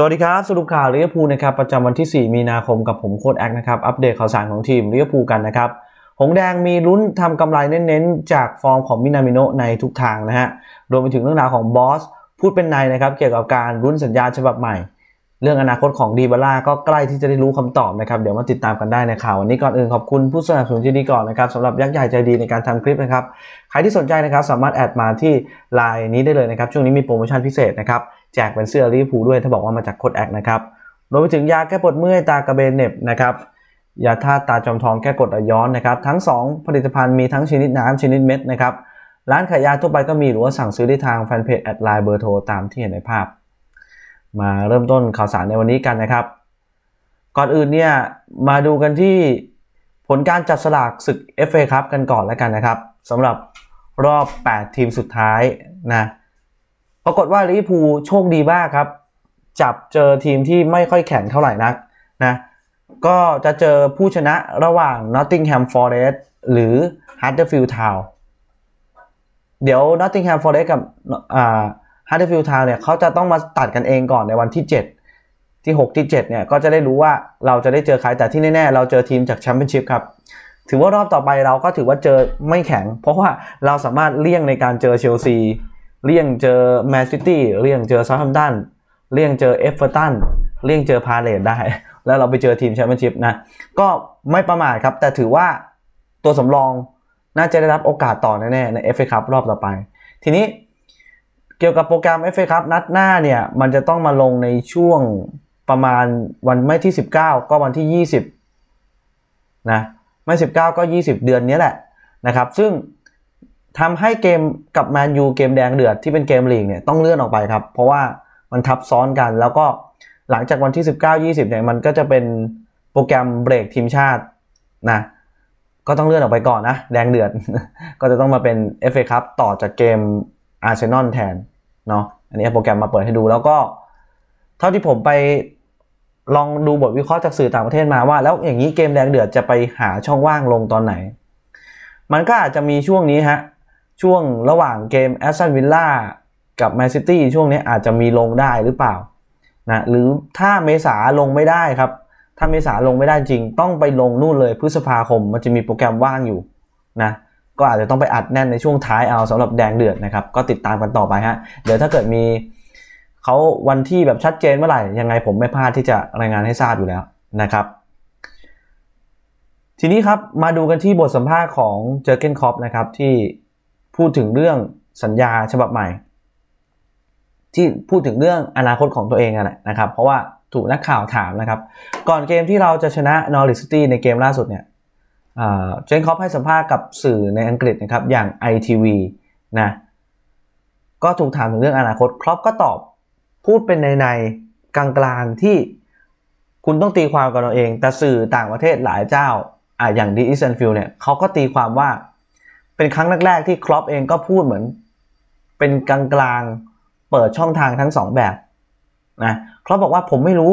สวัสดีครับสรุปข่าวลเรียบูนะครับประจำวันที่ 4 มีนาคมกับผมโค้ดแอคนะครับอัปเดตข่าวสารของทีมลเรียบูกันนะครับ หงแดงมีลุ้นทำกำไรเน้นๆจากฟอร์มของมินามิโนในทุกทางนะฮะรวมไปถึงเรื่องราวของบอส พูดเป็นในนะครับเกี่ยวกับการรุ่นสัญญาฉบับใหม่ เรื่องอนาคตของดีบาร่าก็ใกล้ที่จะได้รู้คำตอบนะครับ เดี๋ยวมาติดตามกันได้ในข่าววันนี้ก่อนอื่นขอบคุณผู้สนับสนุนที่ดีก่อนนะครับสำหรับยักษ์ใหญ่ใจดีในการทำคลิปนะครับใครที่สนใจนะครับสามารถแอดมาที่ไลน์นี้ได้เลยนะครับช่วงนี้มีโปรโมชั่นพิเศษนะครับแจกเป็นเสื้อลิฟูด้วยถ้าบอกว่ามาจากโคดแอคนะครับรวมไปถึงยาแก้ปวดเมื่อยตากระเบนเน็บนะครับ ยาทาตาจอมทองแก้กดย้อนนะครับ ทั้ง 2 ผลิตภัณฑ์มีทั้งชนิดน้ำชนิดเม็ดนะครับ ร้านขายยาทั่วไปก็มีหรือว่าสั่งซื้อได้ทางแฟนเพจแอดไลน์เบอร์โทรตามที่เห็นในภาพ มาเริ่มต้นข่าวสารในวันนี้กันนะครับ ก่อนอื่นเนี่ยมาดูกันที่ผลการจับสลากศึก FA ครับกันก่อนแล้วกันนะครับสำหรับรอบ 8 ทีมสุดท้ายนะปรากฏว่าลิเวอร์พูลโชคดีมากครับ จับเจอทีมที่ไม่ค่อยแข็งเท่าไหร่นักนะก็จะเจอผู้ชนะระหว่างนอตติงแฮมฟอร์เรสต์หรือฮัตเตอร์ฟิลด์ทาวเดี๋ยวนอตติงแฮมฟอร์เรสต์กับฮัตเตอร์ฟิลด์ทาวเนี่ยเขาจะต้องมาตัดกันเองก่อนในวันที่ 7 ที่ 6 ที่7เนี่ยก็จะได้รู้ว่าเราจะได้เจอใครแต่ที่แน่ ๆ เราเจอทีมจากแชมเปี้ยนชิพครับถือว่ารอบต่อไปเราก็ถือว่าเจอไม่แข็ง เพราะว่าเราสามารถเลี่ยงในการเจอเชลซีเลี่ยงเจอแมนซิตี้เลี่ยงเจอซาทัมดันเลี่ยงเจอเอฟเวอร์ตันเลี่ยงเจอพาเลตได้ แล้วเราไปเจอทีมแชมเปี้ยนชิพนะก็ไม่ประมาทครับ แต่ถือว่าตัวสำรองน่าจะได้รับโอกาสต่อแน่ๆในเอฟเอคัพรอบต่อไป ทีนี้เกี่ยวกับโปรแกรมเอฟเอคัพนัดหน้าเนี่ย มันจะต้องมาลงในช่วงประมาณวันไม่ที่ 19 ก็วันที่ 20นะไม่ 19 ก็ 20 เดือนนี้แหละนะครับซึ่งทำให้เกมกับแมนยูเกมแดงเดือดที่เป็นเกมลีกเนี่ยต้องเลื่อนออกไปครับ เพราะว่ามันทับซ้อนกัน แล้วก็หลังจากวันที่ 1 9ิ0เนี่ยมันก็จะเป็นโปรแกรมเบรกทีมชาตินะก็ต้องเลื่อนออกไปก่อนนะ แดงเดือด ก็จะต้องมาเป็นเอฟเอคับต่อจากเกมอาร์เซนอลแทนเนาะอันนี้โปรแกรมมาเปิดให้ดูแล้วก็เท่าที่ผมไปลองดูบทวิเคราะห์จากสื่อต่างประเทศมาว่า แล้วอย่างนี้เกมแดงเดือดจะไปหาช่องว่างลงตอนไหน มันก็อาจจะมีช่วงนี้ฮะช่วงระหว่างเกมแอสตันวิลล่ากับแมนซิตี้ช่วงนี้อาจจะมีลงได้หรือเปล่านะหรือถ้าเมษาลงไม่ได้ครับ ถ้าเมษาลงไม่ได้จริง ต้องไปลงนู่นเลย พฤษภาคมมันจะมีโปรแกรมว่างอยู่นะก็อาจจะต้องไปอัดแน่นในช่วงท้ายเอาสำหรับแดงเดือดนะครับ ก็ติดตามกันต่อไปฮะเดี๋ยวถ้าเกิดมีเขาวันที่แบบชัดเจนเมื่อไหร่ยังไงผมไม่พลาดที่จะรายงานให้ทราบอยู่แล้วนะครับทีนี้ครับมาดูกันที่บทสัมภาษณ์ของเจอเกนคอปนะครับที่พูดถึงเรื่องสัญญาฉบับใหม่ ที่พูดถึงเรื่องอนาคตของตัวเองอะนะครับเพราะว่าถูกนักข่าวถามนะครับก่อนเกมที่เราจะชนะนอริสตี้ในเกมล่าสุดเนี่ยเจนคอปให้สัมภาษณ์กับสื่อในอังกฤษนะครับอย่าง ITV นะก็ถูกถามถึงเรื่องอนาคตครอปก็ตอบ พูดเป็นในในกลางๆที่คุณต้องตีความกับเัาเอง แต่สื่อต่างประเทศหลายเจ้าอ่าอย่างดิสเซนฟิลเนี่ยเขาก็ตีความว่าเป็นครั้งแรกๆที่ครอปเองก็พูดเหมือนเป็นกลางๆเปิดช่องทางทั้งสองแบบนะครอปบอกว่า ผมไม่รู้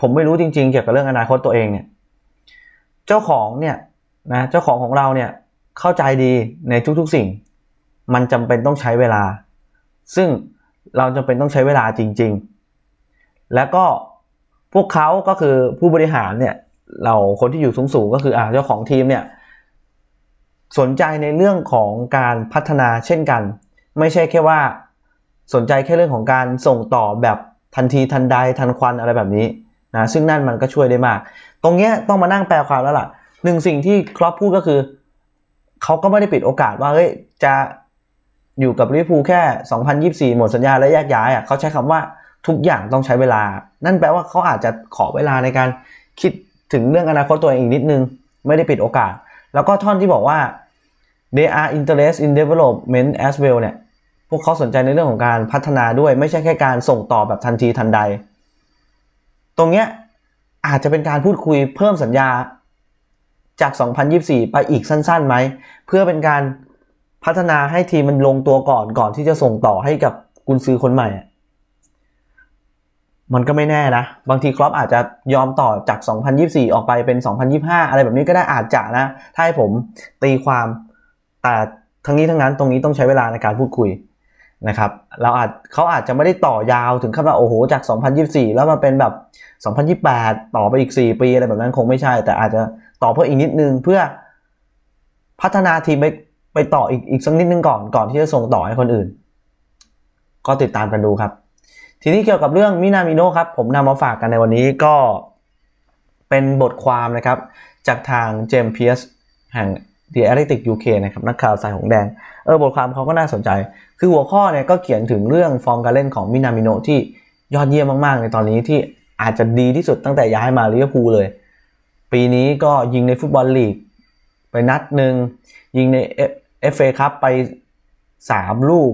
ผมไม่รู้จริงๆ เกี่ยวกับเรื่องอนาคตตัวเองเนี่ยเจ้าของเนี่ยนะเจ้าของของเราเนี่ยเข้าใจดีในทุกๆสิ่ง มันจำเป็นต้องใช้เวลา ซึ่งเราจำเป็นต้องใช้เวลาจริงๆ แล้วก็พวกเขาก็คือผู้บริหารเนี่ยเราคนที่อยู่สูงๆก็คืออ่าเจ้าของทีมเนี่ยสนใจในเรื่องของการพัฒนาเช่นกัน ไม่ใช่แค่ว่าสนใจแค่เรื่องของการส่งต่อแบบทันทีทันใดทันควันอะไรแบบนี้นะซึ่งนั่นมันก็ช่วยได้มาก ตรงเนี้ยต้องมานั่งแปลความแล้วล่ะหนึ่งสิ่งที่ครอปพูดก็คือเขาก็ไม่ได้ปิดโอกาสว่าเฮ้ยจะอยู่กับลิฟว์พูแค่ 2024 หมดสัญญาและแยกย้ายอ่ะเขาใช้คำว่าทุกอย่างต้องใช้เวลา นั่นแปลว่าเขาอาจจะขอเวลาในการคิดถึงเรื่องอนาคตตัวเองอีกนิดนึง ไม่ได้ปิดโอกาสแล้วก็ท่อนที่บอกว่า they are interest in development as well เนี่ย พวกเขาสนใจในเรื่องของการพัฒนาด้วยไม่ใช่แค่การส่งต่อแบบทันทีทันใด ตรงเนี้ยอาจจะเป็นการพูดคุยเพิ่มสัญญาจาก 2024 ไปอีกสั้นๆไหม เพื่อเป็นการพัฒนาให้ทีมมันลงตัวก่อนก่อนที่จะส่งต่อให้กับกุนซือคนใหม่มันก็ไม่แน่นะบางทีครอปอาจจะยอมต่อจาก 2024 ออกไปเป็น 2025 อะไรแบบนี้ก็ได้อาจจะนะถ้าให้ผมตีความแต่ทั้งนี้ทั้งนั้น ตรงนี้ต้องใช้เวลาในการพูดคุยนะครับ เราอาจเขาอาจจะไม่ได้ต่อยาวถึงขั้นว่าโอ้โห จาก 2024 แล้วมาเป็นแบบ 2028 ต่อไปอีก 4 ปี อะไรแบบนั้นคงไม่ใช่ แต่อาจจะต่อเพิ่มอีกนิดนึง เพื่อพัฒนาทีมไปไปต่ออีกอีกสักนิดนึงก่อนก่อนที่จะส่งต่อให้คนอื่น ก็ติดตามกันดูครับทีนี้เกี่ยวกับเรื่องมินามิโนครับ ผมนำมาฝากกันในวันนี้ก็เป็นบทความนะครับ จากทางเจมส์เพียสแห่งเร์แอ t ิติกยูเคนะครับนักข่าวสายหงแดง เออบทความเขาก็น่าสนใจ คือหัวข้อเนี่ย ก็เขียนถึงเรื่องฟอร์มการเล่นของมินามิโน ที่ยอดเยี่ยมมากๆ ในตอนนี้ที่อาจจะดีที่สุดตั้งแต่ย้ายมาลิเวอร์พูลเลย ปีนี้ก็ยิงในฟุตบอลลีกไปนัดหนึ่งยิงในเอฟเอครับไป3ลูก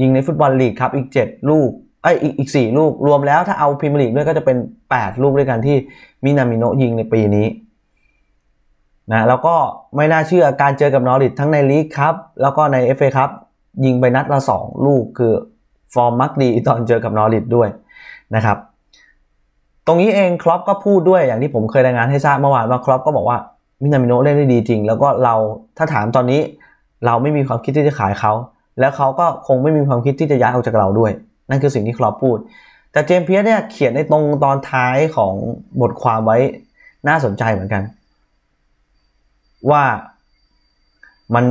ยิงในฟุตบอลลีกครับอีก7ลูกไอ้อีกสี่ลูก รวมแล้วถ้าเอาพรีเมียร์ลีกด้วยก็จะเป็น 8 ลูกด้วยกันที่มินามิโนยิงในปีนี้นะแล้วก็ไม่น่าเชื่อการเจอกับนอริททั้งในลีกครับแล้วก็ใน FA ครับยิงไปนัดละ 2 ลูกคือ ฟอร์มมักดีตอนเจอกับนอริทด้วย นะครับ ตรงนี้เองครอปก็พูดด้วยอย่างที่ผมเคยรายงานให้ทราบเมื่อวานว่าครอปก็บอกว่ามินามิโนเล่นได้ดีจริง แล้วก็เราถ้าถามตอนนี้เราไม่มีความคิดที่จะขายเขาแล้วเขาก็คงไม่มีความคิดที่จะย้ายออกจากเราด้วยนั่นคือสิ่งที่คลอปพูด แต่เจมเพียร์เนี่ยเขียนในตรงตอนท้ายของบทความไว้น่าสนใจเหมือนกัน ว่ามัน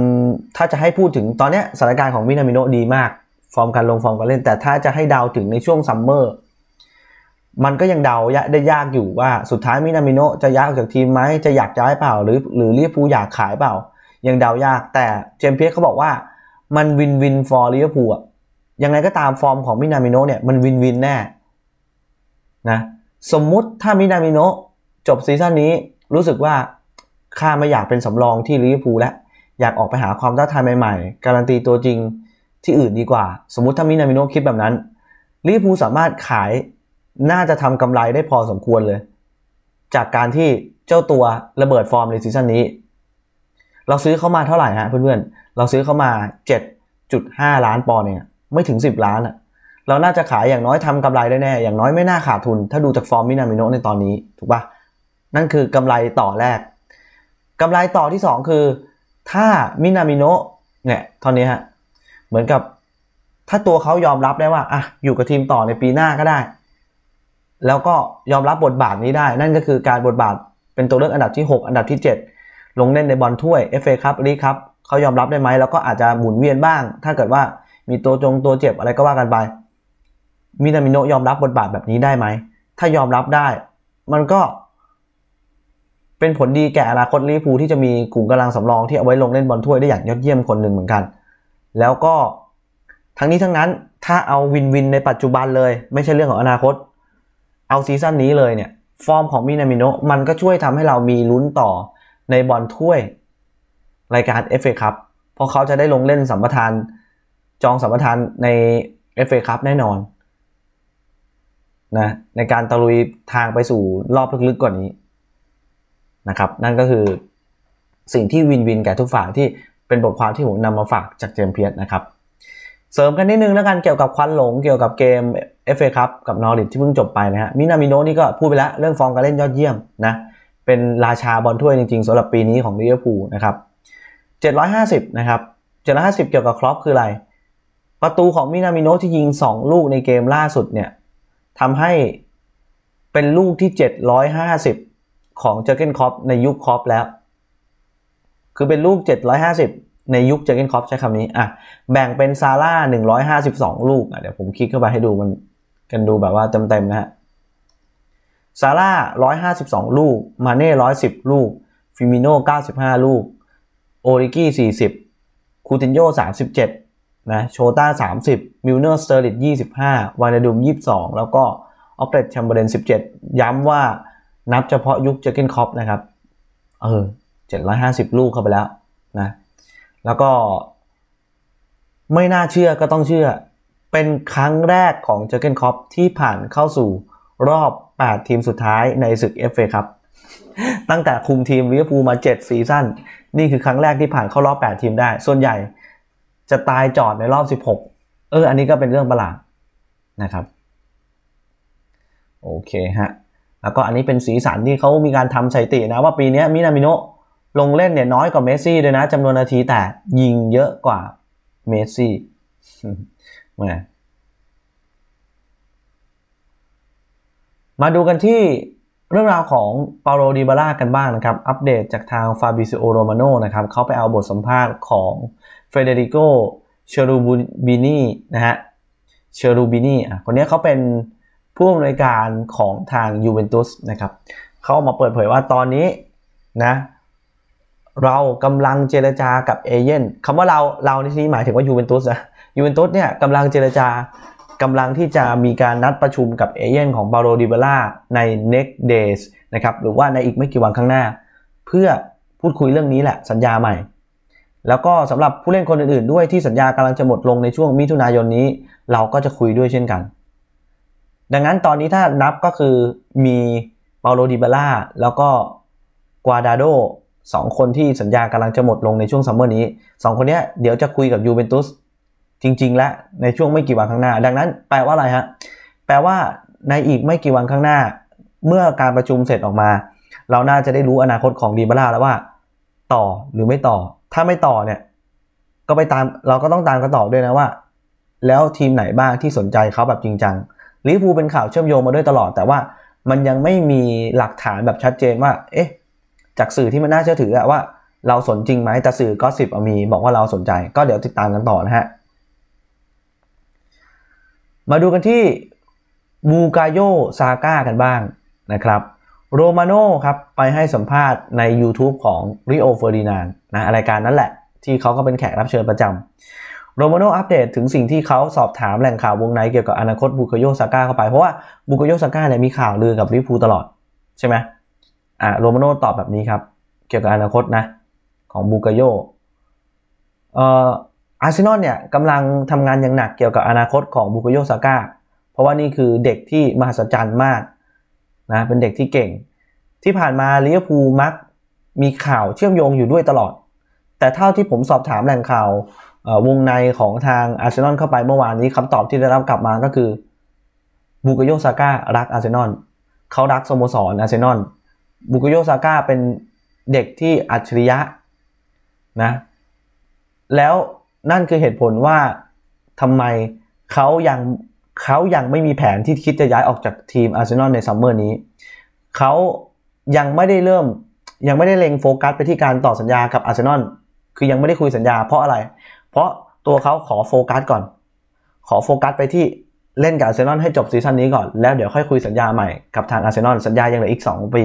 ถ้าจะให้พูดถึงตอนนี้สถานการณ์ของมินามิโนดีมาก ฟอร์มการลงฟอร์มการเล่น แต่ถ้าจะให้เดาถึงในช่วงซัมเมอร์มันก็ยังเดาได้ยากอยู่ว่าสุดท้ายมินามิโนจะย้ายออกจากทีมไหมจะอยากย้ายเปล่าหรือหรือลิเวอร์พูลอยากขายเปล่า ยังเดายากแต่เจมเพียร์เขาบอกว่า มันวินวินฟอร์ลิเวอร์พูลอ่ะยังไงก็ตามฟอร์มของมินามิโนเนี่ยมันวินวินแน่นะสมมุติถ้ามินามิโนจบซีซั่นนี้รู้สึกว่าข้าไม่อยากเป็นสำรองที่ลิเวอร์พูลแล้วอยากออกไปหาความท้าทายใหม่ ๆ การันตีตัวจริงที่อื่นดีกว่า สมมติถ้ามินามิโนคิดแบบนั้นลิเวอร์พูลสามารถขายน่าจะทำกำไรได้พอสมควรเลย จากการที่เจ้าตัวระเบิดฟอร์มในซีซั่นนี้ เราซื้อเข้ามาเท่าไหร่ฮะเพื่อนๆเราซื้อเข้ามา 7.5 ล้านปอนด์เนี่ยไม่ถึง 10 ล้านอะเราน่าจะขายอย่างน้อยทำกำไรได้แน่ อย่างน้อยไม่น่าขาดทุน ถ้าดูจากฟอร์มมินามิโนในตอนนี้ ถูกปะนั่นคือกำไรต่อแรก กำไรต่อที่ 2 คือถ้ามินามิโนเนี่ยตอนนี้ฮะ เหมือนกับถ้าตัวเขายอมรับได้ว่าอ่ะอยู่กับทีมต่อในปีหน้าก็ได้ แล้วก็ยอมรับบทบาทนี้ได้ นั่นก็คือการบทบาทเป็นตัวเลือกอันดับที่ 6 อันดับที่ 7 ลงเล่นในบอลถ้วย FA ครับลีครับเขายอมรับได้ไหมแล้วก็อาจจะหมุนเวียนบ้าง ถ้าเกิดว่ามีตัวจงตัวเจ็บอะไรก็ว่ากันไปมินามิโนยอมรับบทบาทแบบนี้ได้ไหม ถ้ายอมรับได้ มันก็ เป็นผลดีแก่อนาคตลิพูลที่จะมี กลุ่มกำลังสำรองที่เอาไว้ลงเล่นบอลถ้วยได้อย่างยอดเยี่ยมคนหนึ่งเหมือนกัน แล้วก็ทั้งนี้ทั้งนั้นถ้าเอาวินวินในปัจจุบันเลย ไม่ใช่เรื่องของอนาคต เอาซีซั่นนี้เลยเนี่ยฟอร์มของมินามิโน มันก็ช่วยทำให้เรามีลุ้นต่อในบอลถ้วยรายการเอฟเอคัพเพราะเขาจะได้ลงเล่นสัมปทานจองสัมปทานในเอฟเอคัพแน่นอนนะในการตะลุยทางไปสู่รอบลึกๆกว่านนี้นะครับนั่นก็คือสิ่งที่วินวินแก่ทุกฝ่ายที่เป็นบทความที่ผมนำมาฝากจากเจมเพียสนะครับเสริมกันนิดนึงแล้วกันเกี่ยวกับควันหลงเกี่ยวกับเกม FA ค u ักับนอริทที่เพิ่งจบไปนะฮะมินามิโนนี่ก็พูดไปแล้วเรื่องฟอร์มการเล่นยอดเยี่ยมนะเป็นราชาบอลถ้วยจริงๆสำหรับปีนี้ของลิเวอร์พูลนะครับ750นะครับ750 เกี่ยวกับครอปคืออะไรประตูของมินามิโนะที่ยิง 2 ลูกในเกมล่าสุดเนี่ยทำให้เป็นลูกที่ 750 ของเจอเกนคอปในยุคคอปแล้ว คือเป็นลูก 750 ในยุคเจอเกนคอปใช้คำนี้อ่ะแบ่งเป็นซาร่า152 ลูกอ่ะเดี๋ยวผมคลิกเข้าไปให้ดูมันกันดูแบบว่าเต็มๆนะฮะซาร่า152 ลูกมาเน่110 ลูกฟิมิโน่95 ลูกโอริกี้40 คูตินโย่37นะโชต้า 30 มิลเนอร์สเตอร์ลิต25วานดุม 22 แล้วก็ออฟเฟตแชมเบอร์เลน17 ย้ำว่านับเฉพาะยุคเจอรกินคอปนะครับ เออ750 ลูกเข้าไปแล้วนะ แล้วก็ไม่น่าเชื่อก็ต้องเชื่อ เป็นครั้งแรกของเจอรเกนคอปที่ผ่านเข้าสู่รอบ 8 ทีมสุดท้ายในศึก FA ครับ ตั้งแต่คุมทีมวิเวอร์พูลมา7ซีซั่น นี่คือครั้งแรกที่ผ่านเข้ารอบ 8 ทีมได้ ส่วนใหญ่จะตายจอดในรอบ 16เออ อันนี้ก็เป็นเรื่องประหลาดนะครับโอเคฮะแล้วก็อันนี้เป็นสีสันที่เขามีการทำสถิตินะว่าปีนี้มินามิโนลงเล่นเนี่ยน้อยกว่าเมสซี่ด้วยนะจำนวนนาทีแต่ยิงเยอะกว่าเมสซี่มามาดูกันที่เรื่องราวของเปาโลดิบาร่ากันบ้างนะครับ อัปเดตจากทางฟาบิซิโอโรมาโนนะครับเขาไปเอาบทสัมภาษณ์ของเฟเดริโกเชรูบินีนะฮะ เชรูบินีอ่ะ คนนี้เขาเป็นผู้อำนวยการของทางยูเวนตุสนะครับเขามาเปิดเผยว่าตอนนี้นะ เรากำลังเจรจากับเอเย่นคำว่าเราเราในที่นี้หมายถึงว่ายูเวนตุสนะยูเวนตุสเนี่ยกำลังเจรจากำลังที่จะมีการนัดประชุมกับเอเย่นของบาโรดิเบล่าใน next days นะครับหรือว่าในอีกไม่กี่วันข้างหน้า เพื่อพูดคุยเรื่องนี้แหละสัญญาใหม่ แล้วก็สำหรับผู้เล่นคนอื่นๆ ด้วยที่สัญญากำลังจะหมดลงในช่วงมิถุนายนนี้ เราก็จะคุยด้วยเช่นกัน ดังนั้นตอนนี้ถ้านับก็คือมีเปาโลดิเบล่าแล้วก็กวาดาโดสองคนที่สัญญากำลังจะหมดลงในช่วงซัมเมอร์นี้สองคนนี้เดี๋ยวจะคุยกับยูเวนตุสจริงๆและในช่วงไม่กี่วันข้างหน้า ดังนั้นแปลว่าอะไรฮะแปลว่าในอีกไม่กี่วันข้างหน้า เมื่อการประชุมเสร็จออกมา เราน่าจะได้รู้อนาคตของดีบาร่าแล้วว่า ต่อหรือไม่ต่อ ถ้าไม่ต่อเนี่ย ก็ไปตามเราก็ต้องตามกันต่อด้วยนะว่า แล้วทีมไหนบ้างที่สนใจเขาแบบจริงจังลิฟวูเป็นข่าวเชื่อมโยงมาด้วยตลอด แต่ว่า มันยังไม่มีหลักฐานแบบชัดเจนว่า เอ๊ะจากสื่อที่มันน่าเชื่อถือว่า เราสนจริงไหมแต่สื่อก็สิบมี บอกว่าเราสนใจ ก็เดี๋ยวติดตามกันต่อนะฮะมาดูกันที่บูกาโยซาก้ากันบ้างนะครับโรมาโน่ครับ ไปให้สัมภาษณ์ใน YouTube ของริโอเฟอร์ดินานนะรายการนั้นแหละที่เขาก็เป็นแขกรับเชิญประจำโรมาโน่อัปเดตถึงสิ่งที่เขาสอบถามแหล่งข่าววงในเกี่ยวกับอนาคตบูกาโยซาก้าเข้าไป เพราะว่าบูกาโยซาก้าเนี่ยมีข่าวลือกับริพูตลอด ใช่ไหมอ่าโรมาโน่ตอบแบบนี้ครับ เกี่ยวกับอนาคตนะของบูกาโยเอ่ออาร์เซนอลเนี่ยกำลังทำงานอย่างหนักเกี่ยวกับอนาคตของบุกโยซาก้าเพราะว่านี่คือเด็กที่มหัศจรรย์มากนะเป็นเด็กที่เก่ง ที่ผ่านมาลิเวอร์พูลมักมีข่าวเชื่อมโยงอยู่ด้วยตลอด แต่เท่าที่ผมสอบถามแหล่งข่าววงในของทางอาร์เซนอลเข้าไปเมื่อวานนี้คำตอบที่ได้รับกลับมาก็คือบุกโยซาก้ารักอาร์เซนอลเขารักสโมสรอาร์เซนอลบุกโยซาก้าเป็นเด็กที่อัจฉริยะนะแล้วนั่นคือเหตุผลว่าทำไมเขายังเขายังไม่มีแผนที่คิดจะย้ายออกจากทีมอาร์เซนอลในซัมเมอร์นี้เขายังไม่ได้เริ่มยังไม่ได้เล็งโฟกัสไปที่การต่อสัญญากับอาร์เซนอลคือยังไม่ได้คุยสัญญา เพราะอะไร เพราะตัวเขาขอโฟกัสก่อน ขอโฟกัสไปที่เล่นกับอาร์เซนอลให้จบซีซั่นนี้ก่อนแล้วเดี๋ยวค่อยคุยสัญญาใหม่กับทางอาร์เซนอลสัญญายังเหลืออีก2ปี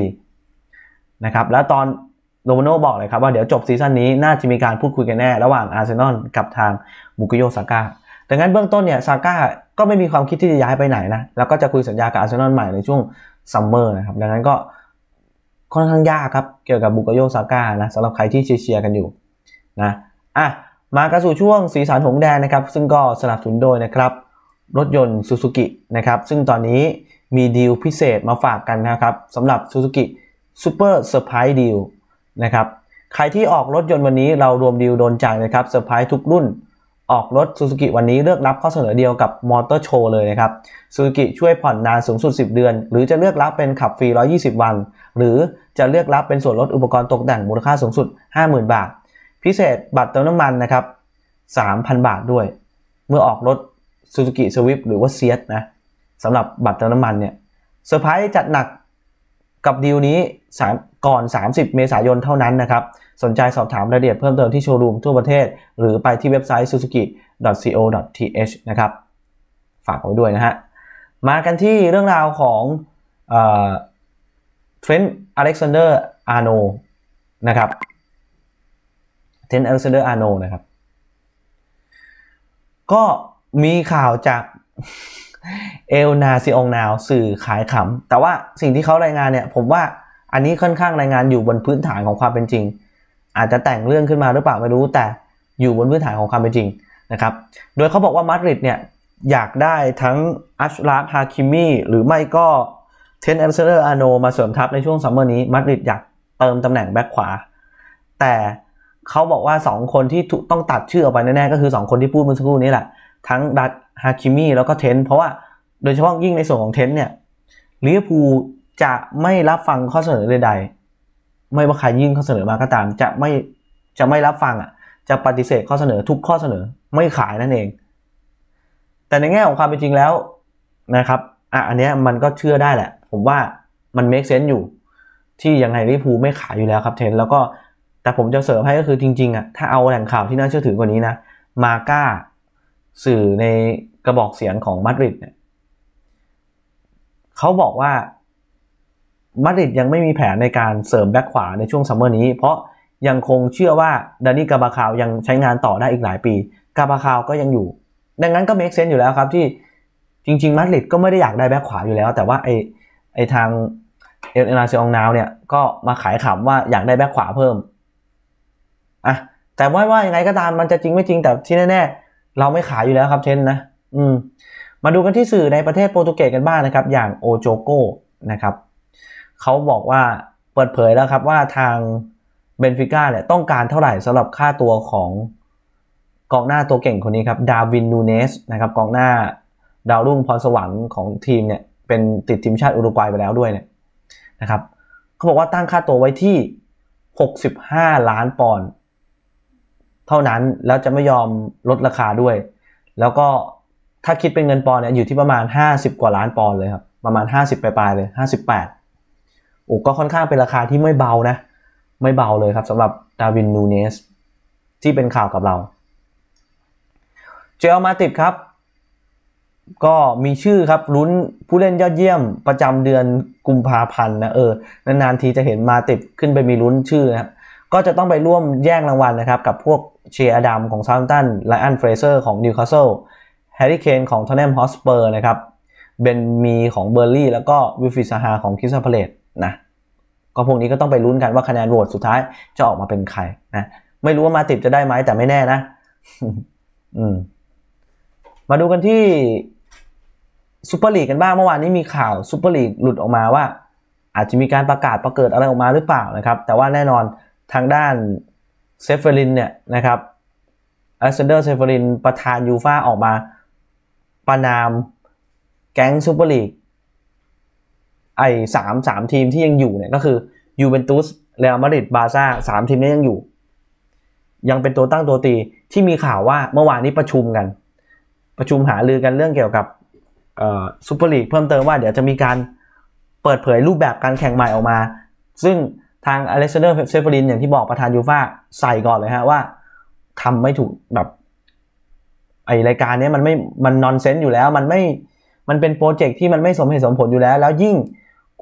นะครับแล้วตอนโรมาโน่บอกเลยครับว่าเดี๋ยวจบซีซั่นนี้ น่าจะมีการพูดคุยกันแน่ระหว่างอาร์เซนอลกับทางบุกิโยซาก้าดังนั้นเบื้องต้นเนี่ยซาก้าก็ไม่มีความคิดที่จะย้ายไปไหนนะ แล้วก็จะคุยสัญญากับอาร์เซนอลใหม่ในช่วงซัมเมอร์นะครับดังนั้นก็ค่อนข้างยากครับ เกี่ยวกับบุกโยซาก้านะสำหรับใครที่เชียร์กันอยู่นะอ่ะมากระสู่ช่วงสีสันหงแดงนะครับซึ่งก็สนับสนุนโดยนะครับรถยนต์ซูซูกินะครับซึ่งตอนนี้มีดีลพิเศษมาฝากกันนะครับสำหรับซูซูกิซูเปอร์เซอร์ไพรส์ดีลนะครับใครที่ออกรถยนต์วันนี้เรารวมดีลโดนจายนะครับเซอร์ไพรส์ทุกรุ่นออกรถ Suzuki วันนี้เลือกรับข้อเสนอเดียวกับมอเตอร์โชว์เลยนะครับ Suzuki ช่วยผ่อนนานสูงสุด 10 เดือน หรือจะเลือกรับเป็นขับฟรี 120 วัน หรือจะเลือกรับเป็นส่วนลดอุปกรณ์ตกแต่งมูลค่าสูงสุด 50,000 บาท พิเศษบัตรเติมน้ำมันนะครับ 3,000 บาทด้วยเมื่อออกรถ Suzuki Swift หรือว่าเซียสนะสำหรับบัตรเติมน้ำมันเนี่ยเซอร์ไพรส์จัดหนักกับดีลนี้ 3ก่อน 30 เมษายน เท่านั้นนะครับ สนใจสอบถามรายละเอียดเพิ่มเติมที่โชว์รูมทั่วประเทศ หรือไปที่เว็บไซต์ suzuki.co.th นะครับ ฝากไว้ด้วยนะฮะ มากันที่เรื่องราวของเทรนด์อเล็กซานเดอร์อาร์โนนะครับเทรนด์อเล็กซานเดอร์อาร์โนนะครับ ก็มีข่าวจากเอลนาซิองนาวสื่อขายขำ แต่ว่าสิ่งที่เขารายงานเนี่ยผมว่าอันนี้ค่อนข้างรายงานอยู่บนพื้นฐานของความเป็นจริง อาจจะแต่งเรื่องขึ้นมาหรือเปล่าไม่รู้แต่อยู่บนพื้นฐานของความเป็นจริง นะครับ โดยเขาบอกว่ามาดริดเนี่ย อยากได้ทั้งอัชราฟฮาคิมีหรือไม่ก็เทนเอลเซอร์อาโนมาเสริมทัพในช่วงซัมเมอร์นี้มาดริดอยากเติมตำแหน่งแบ็คขวา แต่เขาบอกว่า 2 คนที่ต้องตัดชื่อออกไปแน่ๆก็คือ 2 คนที่พูดเมื่อสักครู่นี้แหละทั้งดัตฮาคิมีแล้วก็เทนเพราะว่าโดยเฉพาะยิ่งในส่วนของเทนเนี่ยลิเวอร์พูลจะไม่รับฟังข้อเสนอใด ๆ ไม่ว่าใครยื่นข้อเสนอมาก็ตาม จะไม่จะไม่รับฟังอ่ะจะปฏิเสธข้อเสนอทุกข้อเสนอไม่ขายนั่นเอง แต่ในแง่ของความเป็นจริงแล้วนะครับอ่ะอันเนี้ยมันก็เชื่อได้แหละ ผมว่ามัน make sense อยู่ที่ยังไงลิพูไม่ขายอยู่แล้วครับเทนแล้วก็แต่ผมจะเสริมให้ก็คือจริงๆอ่ะถ้าเอาแหล่งข่าวที่น่าเชื่อถือกว่านี้นะมาก้าสื่อในกระบอกเสียงของมาดริดเนี่ยเขาบอกว่ามาดริดยังไม่มีแผนในการเสริมแบ็กขวาในช่วงซัมเมอร์นี้ เพราะยังคงเชื่อว่าดานี่กาบาคาวยังใช้งานต่อได้อีกหลายปีกาบาคาวก็ยังอยู่ ดังนั้นก็เมคเซนต์อยู่แล้วครับที่จริง ๆมาดริดก็ไม่ได้อยากได้แบ็กขวาอยู่แล้ว แต่ว่าไอไอทาง เอลนาเซองนาวเนี่ย ก็มาขายขำว่าอยากได้แบ็กขวาเพิ่มอ่ะแต่ว่าว่ายังไงก็ตามมันจะจริงไม่จริง แต่ที่แน่ๆเราไม่ขายอยู่แล้วครับเชนนะ อืม มาดูกันที่สื่อในประเทศโปรตุเกสกันบ้างนะครับ อย่างโอโจโกนะครับเขาบอกว่าเปิดเผยแล้วครับ ว่าทางเบนฟิก้าเนี่ยต้องการเท่าไหร่สำหรับค่าตัวของกองหน้าตัวเก่งคนนี้ครับดาวินนูเนสนะครับกองหน้าดาวรุ่งพรสวรรค์ของทีมเนี่ย เป็นติดทีมชาติอุรุกวัยไปแล้วด้วยเนี่ยนะครับเขาบอกว่าตั้งค่าตัวไว้ที่ 65 ล้านปอนด์เท่านั้น แล้วจะไม่ยอมลดราคาด้วย แล้วก็ถ้าคิดเป็นเงินปอนด์เนี่ยอยู่ที่ประมาณ 50 กว่าล้านปอนด์เลยครับประมาณ 50 ปลายๆเลย58โอ้ก็ค่อนข้างเป็นราคาที่ไม่เบานะ ไม่เบาเลยครับสำหรับดาวินนูเนสที่เป็นข่าวกับเรา เจลมาติดครับ ก็มีชื่อครับลุ้นผู้เล่นยอดเยี่ยม ประจำเดือนกุมภาพันธ์นะเออนานๆทีจะเห็นมาติดขึ้นไปมีลุ้นชื่อนะครับก็จะต้องไปร่วมแย่งรางวัลนะครับ กับพวกเชียร์ดัมของซาวด์ตันไลอันเฟรเซอร์ของนิวคาสเซิลแฮร์รี่เคนของทอนแนมฮอสเปอร์นะครับเบนมีของเบอร์ลี่แล้วก็วิฟิสฮาของคิสซาเพเลตนะก็พวกนี้ก็ต้องไปลุ้นกันว่าคะแนนโหวตสุดท้ายจะออกมาเป็นใครนะไม่รู้ว่ามาติดจะได้ไหมแต่ไม่แน่นะ อืม มาดูกันที่ซูเปอร์ลีกกันบ้างเมื่อวานนี้มีข่าวซูเปอร์ลีกหลุดออกมาว่า อาจจะมีการประกาศประเกิดอะไรออกมาหรือเปล่านะครับ แต่ว่าแน่นอนทางด้าน เซฟเฟรินเนี่ยนะครับอเลซนเดอร์เซฟเฟริน ประธานยูฟาออกมาประนามแก๊งซูเปอร์ลีกไอ้สามสามทีมที่ยังอยู่เนี่ยก็คือยูเวนตุสเรอัลมาดริดบาซ่าสามทีมนี้ยังอยู่ ยังเป็นตัวตั้งตัวตีที่มีข่าวว่าเมื่อวานนี้ประชุมกัน ประชุมหารือกันเรื่องเกี่ยวกับซูเปอร์ลีกเพิ่มเติมว่าเดี๋ยวจะมีการเปิดเผยรูปแบบการแข่งใหม่ออกมา ซึ่งทางอเล็กซานเดอร์เซฟรินอย่างที่บอกประธานยูฟ่าใส่ก่อนเลยฮะว่าทำไม่ถูกแบบไอรายการนี้มันไม่มันนอนเซนต์อยู่แล้วมันไม่มันเป็นโปรเจกต์ที่มันไม่สมเหตุสมผลอยู่แล้ว แล้วยิ่ง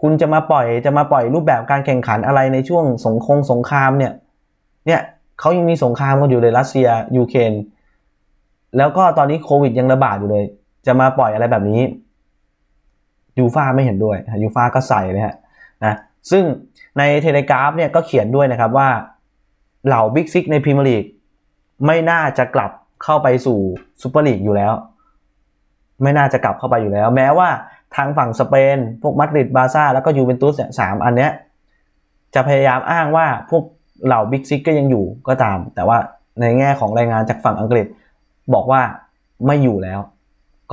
คุณจะมาปล่อยจะมาปล่อยรูปแบบการแข่งขันอะไรในช่วงสงครามสงครามเนี่ยเนี่ยเขายังมีสงครามกันอยู่เลยรัสเซียยูเครนแล้วก็ตอนนี้โควิดยังระบาดอยู่เลย จะมาปล่อยอะไรแบบนี้ ยูฟาไม่เห็นด้วยยูฟาก็ใส่นะฮะนะซึ่งในเทเลกราฟเนี่ยก็เขียนด้วยนะครับว่า เหล่าบิ๊กซิกในพรีเมียร์ลีกไม่น่าจะกลับเข้าไปสู่ซูเปอร์ลีกอยู่แล้ว ไม่น่าจะกลับเข้าไปอยู่แล้วแม้ว่าทางฝั่งสเปนพวกมาดริดบาซ่าแล้วก็ยูเวนตุสเนี่ยสามอันเนี้ยจะพยายามอ้างว่าพวกเหล่าบิ๊กซิกก็ยังอยู่ก็ตาม แต่ว่าในแง่ของรายงานจากฝั่งอังกฤษ บอกว่าไม่อยู่แล้ว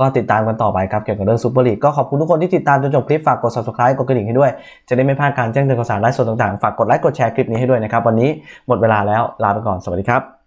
ก็ติดตามกันต่อไปครับ เกี่ยวกับเรื่องซูเปอร์ลีกก็ขอบคุณทุกคนที่ติดตามจนจบคลิปฝากกด subscribe กดกระดิ่งให้ด้วย จะได้ไม่พลาดการแจ้งเตือนข่าวสารไลฟ์สดต่างๆ ฝากกดไลค์กดแชร์คลิปนี้ให้ด้วยนะครับวันนี้หมดเวลาแล้วลาไปก่อนสวัสดีครับ